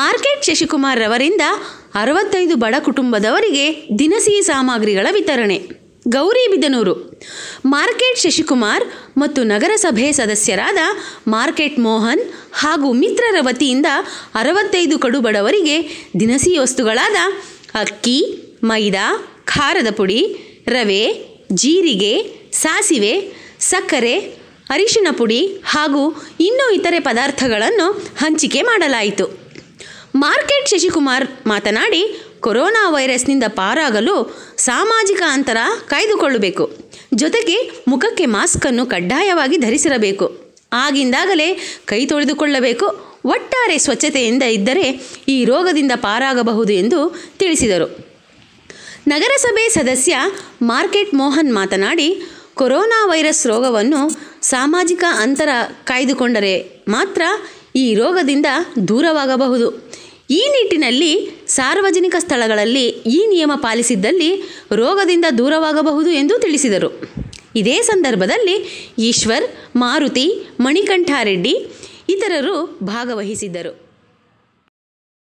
market Shashikumar ರವರಿಂದ ಅರವತ್ತೈದು ಬಡ ಕುಟುಂಬದವರಿಗೆ ದಿನಸಿ ಸಾಮಗ್ರಿಗಳ ವಿತರಣೆ ಗೌರಿಬಿದನೂರು ಮಾರ್ಕೆಟ್ ಶಶಿಕುಮಾರ್ ಮತ್ತು ನಗರಸಭೆ ಸದಸ್ಯರಾದ ಮಾರ್ಕೆಟ್ ಮೋಹನ್ ಹಾಗೂ ಮಿತ್ರರ ವತಿಯಿಂದ ಅರವತ್ತೈದು ಕಡುಬಡವರಿಗೆ ದಿನಸಿ ವಸ್ತುಗಳಾದ ಅಕ್ಕಿ ಮೈದಾ ಖಾರದ ಪುಡಿ ರವೆ ಜೀರಿಗೆ ಸಾಸಿವೆ ಸಕ್ಕರೆ ಅರಿಶಿನ ಪುಡಿ ಹಾಗೂ ಇನ್ನೂ ಇತರೆ ಪದಾರ್ಥಗಳನ್ನು ಹಂಚಿಕೆ ಮಾಡಲಾಯಿತು ಮಾರ್ಕೆಟ್ ಶಶಿಕುಮಾರ್ ಮಾತನಾಡಿ ಕೊರೋನಾ ವೈರಸ್ನಿಂದ ಪಾರಾಗಲು ಸಾಮಾಜಿಕ ಅಂತರ ಕಾಯ್ದುಕೊಳ್ಳಬೇಕು ಜೊತೆಗೆ ಮುಖಕ್ಕೆ ಮಾಸ್ಕನ್ನು ಕಡ್ಡಾಯವಾಗಿ ಧರಿಸಿರಬೇಕು ಆಗಿಂದಾಗಲೇ ಕೈ ತೊಳೆದುಕೊಳ್ಳಬೇಕು ಒಟ್ಟಾರೆ ಸ್ವಚ್ಛತೆಯಿಂದ ಇದ್ದರೆ ಈ ರೋಗದಿಂದ ಪಾರಾಗಬಹುದು ಎಂದು ತಿಳಿಸಿದರು ನಗರಸಭೆ ಸದಸ್ಯ ಮಾರ್ಕೆಟ್ ಮೋಹನ್ ಮಾತನಾಡಿ ಕೊರೋನಾ ವೈರಸ್ ರೋಗವನ್ನು ಸಾಮಾಜಿಕ ಅಂತರ ಕಾಯ್ದುಕೊಂಡರೆ ಮಾತ್ರ ಈ ರೋಗದಿಂದ ದೂರವಾಗಬಹುದು ಈ ನಿಟ್ಟಿನಲ್ಲಿ ಸಾರ್ವಜನಿಕ ಸ್ಥಳಗಳಲ್ಲಿ ಈ ನಿಯಮ ಪಾಲಿಸಿದ್ದಲ್ಲಿ ರೋಗದಿಂದ ದೂರವಾಗಬಹುದು ಎಂದು ತಿಳಿಸಿದರು ಇದೇ ಸಂದರ್ಭದಲ್ಲಿ ಈಶ್ವರ್ ಮಾರುತಿ ಮಣಿಕಂಠಾರೆಡ್ಡಿ ಇತರರು ಭಾಗವಹಿಸಿದ್ದರು